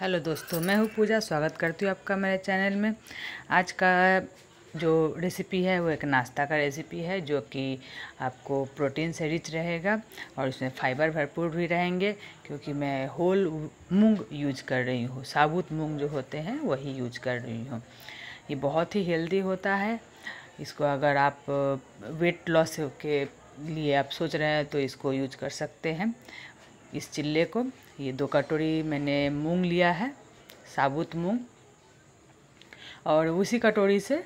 hello दोस्तों मैं हूँ पूजा स्वागत करती हूँ आपका मेरे चैनल में आज का जो रेसिपी है वो एक नाश्ता का रेसिपी है जो कि आपको प्रोटीन से रिच रहेगा और इसमें फाइबर भरपूर भी रहेंगे क्योंकि मैं होल मूंग यूज कर रही हूँ साबुत मूंग जो होते हैं वही यूज कर रही हूँ ये बहुत ही हेल्दी होता है इसको अगर आप वेट लॉस के लिए आप सोच रहे हैं तो इसको यूज कर सकते हैं इस चिल्ले को ये दो कटोरी मैंने मूंग लिया है साबुत मूंग और उसी कटोरी से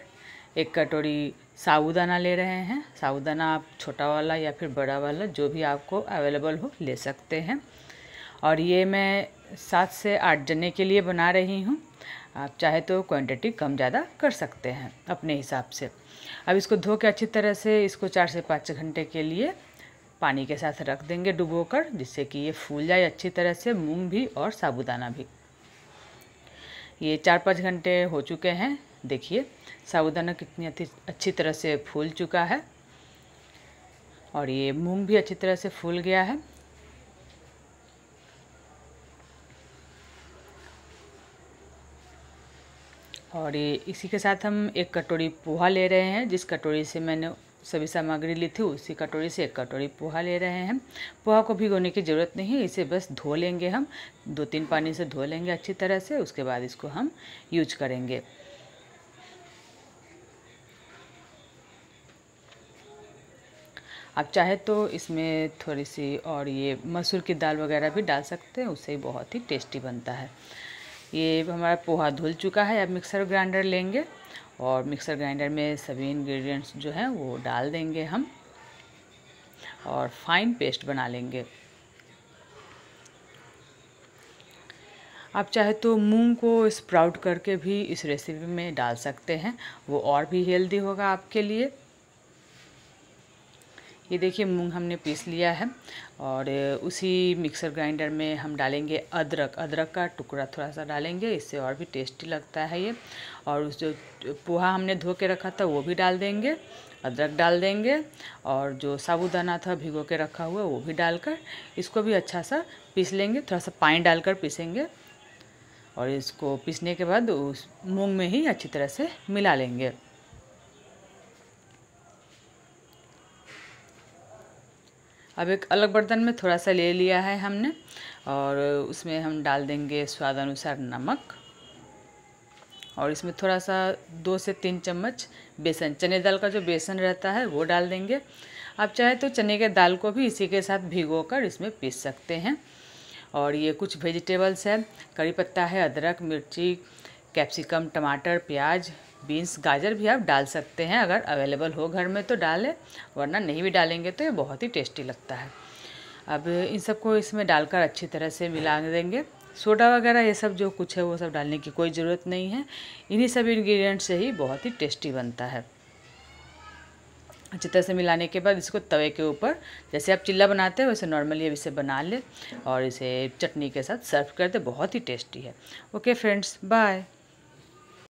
एक कटोरी साबुदाना ले रहे हैं साबुदाना आप छोटा वाला या फिर बड़ा वाला जो भी आपको अवेलेबल हो ले सकते हैं और ये मैं सात से आठ जने के लिए बना रही हूँ आप चाहे तो क्वांटिटी कम ज़्यादा कर सकते हैं अपने हिसाब से अब इसको धो के अच्छी तरह से इसको चार से पाँच घंटे के लिए पानी के साथ रख देंगे डुबोकर जिससे कि ये फूल जाए अच्छी तरह से मूंग भी और साबुदाना भी ये चार पाँच घंटे हो चुके हैं देखिए साबुदाना कितनी अच्छी तरह से फूल चुका है और ये मूंग भी अच्छी तरह से फूल गया है और ये इसी के साथ हम एक कटोरी पोहा ले रहे हैं जिस कटोरी से मैंने सभी सामग्री ली थी उसी कटोरी से एक कटोरी पोहा ले रहे हैं पोहा को भिगोने की ज़रूरत नहीं इसे बस धो लेंगे हम दो तीन पानी से धो लेंगे अच्छी तरह से उसके बाद इसको हम यूज करेंगे आप चाहे तो इसमें थोड़ी सी और ये मसूर की दाल वगैरह भी डाल सकते हैं उससे बहुत ही टेस्टी बनता है ये हमारा पोहा धुल चुका है अब मिक्सर ग्राइंडर लेंगे और मिक्सर ग्राइंडर में सभी इंग्रेडिएंट्स जो हैं वो डाल देंगे हम और फाइन पेस्ट बना लेंगे आप चाहे तो मूंग को स्प्राउट करके भी इस रेसिपी में डाल सकते हैं वो और भी हेल्दी होगा आपके लिए ये देखिए मूंग हमने पीस लिया है और उसी मिक्सर ग्राइंडर में हम डालेंगे अदरक अदरक का टुकड़ा थोड़ा सा डालेंगे इससे और भी टेस्टी लगता है ये और उस जो पोहा हमने धो के रखा था वो भी डाल देंगे अदरक डाल देंगे और जो साबुदाना था भिगो के रखा हुआ वो भी डालकर इसको भी अच्छा सा पीस लेंगे थोड़ा सा पानी डालकर पीसेंगे और इसको पीसने के बाद उस मूँग में ही अच्छी तरह से मिला लेंगे अब एक अलग बर्तन में थोड़ा सा ले लिया है हमने और उसमें हम डाल देंगे स्वाद अनुसार नमक और इसमें थोड़ा सा दो से तीन चम्मच बेसन चने दाल का जो बेसन रहता है वो डाल देंगे आप चाहे तो चने के दाल को भी इसी के साथ भिगो कर इसमें पीस सकते हैं और ये कुछ वेजिटेबल्स है करी पत्ता है अदरक मिर्ची कैप्सिकम टमाटर प्याज बीन्स गाजर भी आप डाल सकते हैं अगर अवेलेबल हो घर में तो डालें वरना नहीं भी डालेंगे तो ये बहुत ही टेस्टी लगता है अब इन सबको इसमें डालकर अच्छी तरह से मिला देंगे सोडा वगैरह ये सब जो कुछ है वो सब डालने की कोई ज़रूरत नहीं है इन्हीं सब इन्ग्रीडियंट से ही बहुत ही टेस्टी बनता है अच्छी तरह से मिलाने के बाद इसको तवे के ऊपर जैसे आप चिल्ला बनाते हैं वैसे नॉर्मली अब इसे बना ले और इसे चटनी के साथ सर्व कर दे बहुत ही टेस्टी है ओके फ्रेंड्स बाय